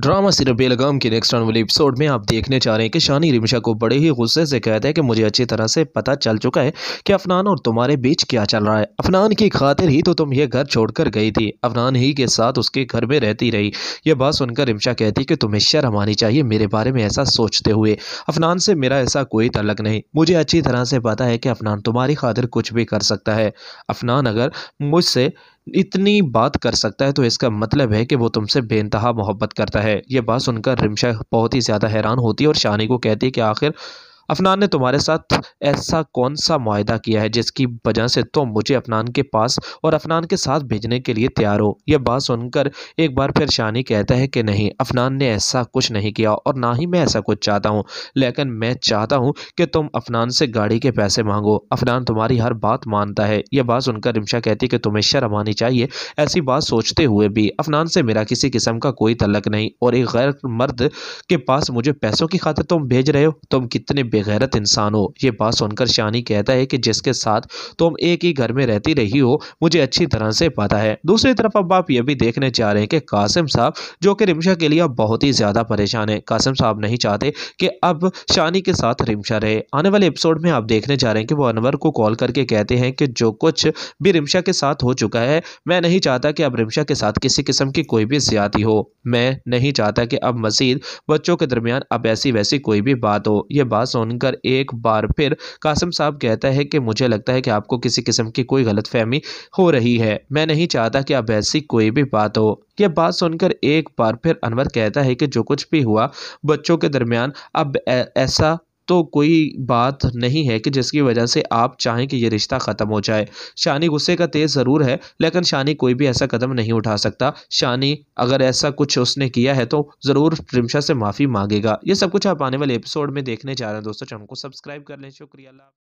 drama सिर्फ बेलगाम के next आने वाले एपिसोड में आप देखने चाह रहे हैं कि शानी रिमशा को बड़े ही गुस्से से कहते हैं कि मुझे अच्छी तरह से पता चल चुका है कि अफनान और तुम्हारे बीच क्या चल रहा है अफनान की खातिर ही तो तुम ये घर छोड़कर गई थी अफनान ही के साथ उसके घर में रहती रही यह बात सुनकर रिमशा कहती कि तुम्हें शर्म आनी चाहिए मेरे बारे में ऐसा सोचते हुए अफनान से मेरा ऐसा कोई तलक नहीं मुझे अच्छी तरह से पता है कि अफनान तुम्हारी खातिर कुछ भी कर सकता है अफनान अगर मुझसे इतनी बात कर सकता है तो इसका मतलब है कि वो तुमसे बेनतहा मोहब्बत करता है ये बात सुनकर रिमशा बहुत ही ज़्यादा हैरान होती है और शानी को कहती है कि आखिर अफनान ने तुम्हारे साथ ऐसा कौन सा माहा किया है जिसकी वजह से तुम मुझे अफनान के पास और अफनान के साथ भेजने के लिए तैयार हो यह बात सुनकर एक बार फिर शानी कहता है कि नहीं अफनान ने ऐसा कुछ नहीं किया और ना ही मैं ऐसा कुछ चाहता हूँ लेकिन मैं चाहता हूँ कि तुम अफनान से गाड़ी के पैसे मांगो अफनान तुम्हारी हर बात मानता है यह बात सुनकर रिमशा कहती है कि तुम्हें शर्म आनी चाहिए ऐसी बात सोचते हुए भी अफनान से मेरा किसी किस्म का कोई तलक नहीं और एक गैर मर्द के पास मुझे पैसों की खातिर तुम भेज रहे हो तुम कितने बे बेगैरत इंसान हो ये बात सुनकर शानी कहता है कि जिसके साथ तुम एक ही घर में रहती रही हो मुझे अच्छी तरह से पता है दूसरी तरफ अब आप ये भी देखने जा रहे हैं कि कासिम साहब जो कि रिमशा के लिए बहुत ही ज़्यादा परेशान है कासिम साहब नहीं चाहते कि अब शानी के साथ रिमशा रहे आने वाले एपिसोड में आप देखने जा रहे हैं कि वो अनवर को कॉल करके कहते हैं कि जो कुछ भी रिमशा के साथ हो चुका है मैं नहीं चाहता कि अब रिमशा के साथ किसी किस्म की कोई भी ज्यादा हो मैं नहीं चाहता कि अब मजीद बच्चों के दरमियान अब ऐसी वैसी कोई भी बात हो यह बात सुन सुनकर एक बार फिर कासिम साहब कहता है कि मुझे लगता है कि आपको किसी किस्म की कोई गलत फहमी हो रही है मैं नहीं चाहता कि आप ऐसी कोई भी बात हो यह बात सुनकर एक बार फिर अनवर कहता है कि जो कुछ भी हुआ बच्चों के दरमियान अब ऐसा तो कोई बात नहीं है कि जिसकी वजह से आप चाहें कि ये रिश्ता ख़त्म हो जाए शानी गुस्से का तेज़ ज़रूर है लेकिन शानी कोई भी ऐसा कदम नहीं उठा सकता शानी अगर ऐसा कुछ उसने किया है तो ज़रूर प्रिमशा से माफ़ी मांगेगा ये सब कुछ आप आने वाले एपिसोड में देखने जा रहे हैं दोस्तों चैनल को सब्सक्राइब कर लें शुक्रिया